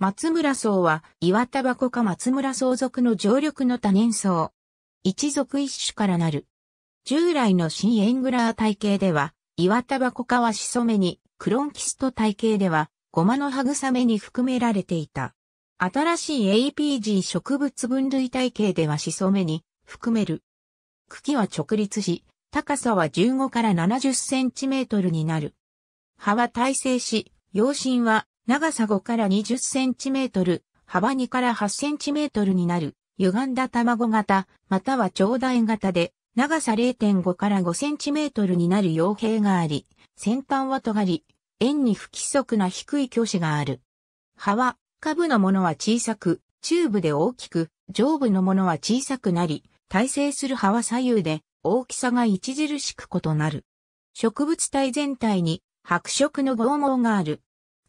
松村荘は岩田箱か松村荘族の常緑の多年草。一族一種からなる。従来の新エングラー体系では、岩田箱かはしそめに、クロンキスト体系では、ゴマのハぐさめに含められていた。新しい APG 植物分類体系ではしそめに含める。茎は直立し、高さは15から70センチメートルになる。葉は耐性し、葉身は長さ5から20センチメートル、幅2から8センチメートルになる、歪んだ卵型、または長大型で、長さ0.5から5センチメートルになる傭兵があり、先端は尖り、円に不規則な低い巨子がある。葉は、下部のものは小さく、中部で大きく、上部のものは小さくなり、耐性する葉は左右で、大きさが著しく異なる。植物体全体に、白色の剛毛がある。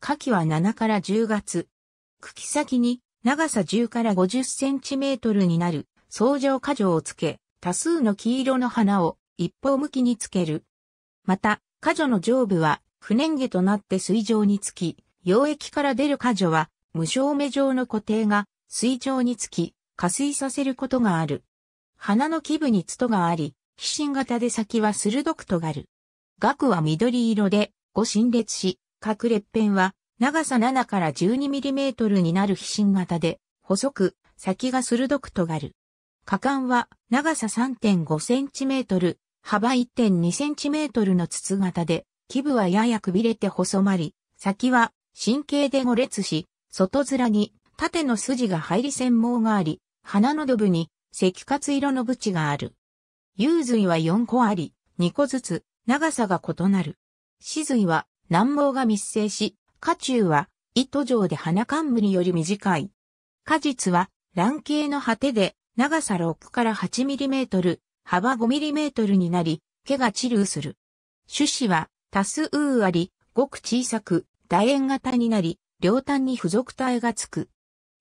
夏季は7から10月。茎先に長さ10から50センチメートルになる相乗果樹をつけ、多数の黄色の花を一方向きにつける。また、果樹の上部は不燃下となって水上につき、溶液から出る果樹は無照目状の固定が水上につき、加水させることがある。花の基部にツトがあり、皮疹型で先は鋭く尖る。額は緑色で、五心列し、各裂片は長さ7から 12mm になる飛心型で、細く、先が鋭く尖る。果敢は長さ 3.5cm、幅 1.2cm の筒型で、基部はややくびれて細まり、先は神経で5列し、外面に縦の筋が入り線毛があり、鼻の土部に赤活色の縁がある。幽髄は4個あり、2個ずつ長さが異なる。死髄は南毛が密生し、花中は糸状で花冠より短い。果実は卵形の果てで長さ6から8トル、幅5トルになり、毛が治ルする。種子は多数あり、ごく小さく楕円型になり、両端に付属体がつく。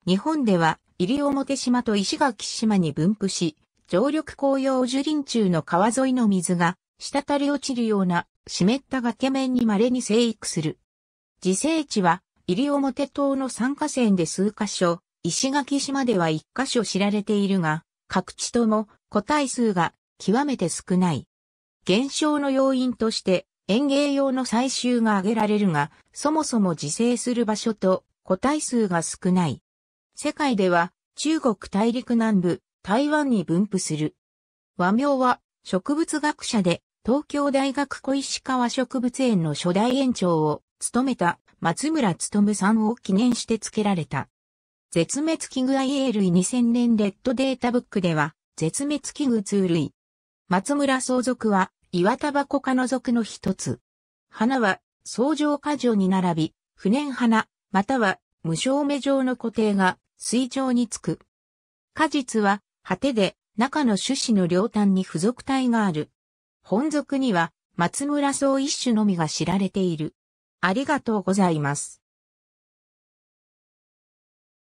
日本では西表島と石垣島に分布し、常緑紅葉樹林中の川沿いの水が、滴り落ちるような湿った崖面に稀に生育する。自生地は、西表島の三河川で数箇所、石垣島では一箇所知られているが、各地とも個体数が極めて少ない。減少の要因として、園芸用の採集が挙げられるが、そもそも自生する場所と個体数が少ない。世界では中国大陸南部、台湾に分布する。和名は植物学者で東京大学小石川植物園の初代園長を務めた松村むさんを記念して付けられた。絶滅危惧 i A 類2000年レッドデータブックでは、絶滅危惧通類。松村相続は、岩田箱科の属の一つ。花は、相乗果樹に並び、不燃花、または、無償目状の固定が、水上につく。果実は、果てで、中の種子の両端に付属体がある。本属には松村総一種のみが知られている。ありがとうございます。